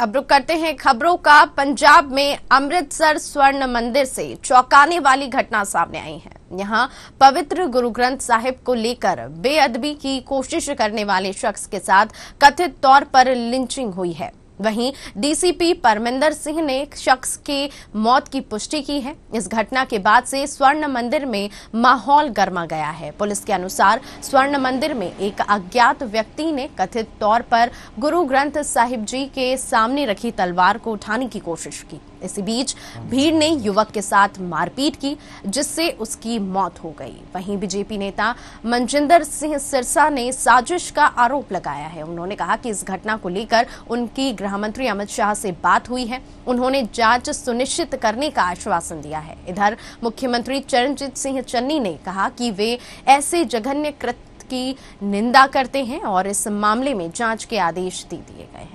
अब रुक करते हैं खबरों का पंजाब में अमृतसर स्वर्ण मंदिर से चौंकाने वाली घटना सामने आई है यहां पवित्र गुरु ग्रंथ साहिब को लेकर बेअदबी की कोशिश करने वाले शख्स के साथ कथित तौर पर लिंचिंग हुई है वहीं डीसीपी परमिंदर सिंह ने शख्स के मौत की पुष्टि की है इस घटना के बाद से स्वर्ण मंदिर में माहौल गर्मा गया है पुलिस के अनुसार स्वर्ण मंदिर में एक अज्ञात व्यक्ति ने कथित तौर पर गुरु ग्रंथ साहिब जी के सामने रखी तलवार को उठाने की कोशिश की इसी बीच भीड़ ने युवक के साथ मारपीट की जिससे उसकी मौत हो गई वहीं बीजेपी नेता मनजिंदर सिंह सिरसा ने साजिश का आरोप लगाया है उन्होंने कहा कि इस घटना को लेकर उनकी गृहमंत्री अमित शाह से बात हुई है उन्होंने जांच सुनिश्चित करने का आश्वासन दिया है इधर मुख्यमंत्री चरणजीत सिंह चन्नी ने कहा कि वे ऐसे जघन्य कृत्य की निंदा करते हैं और इस मामले में जांच के आदेश दे दिए गए हैं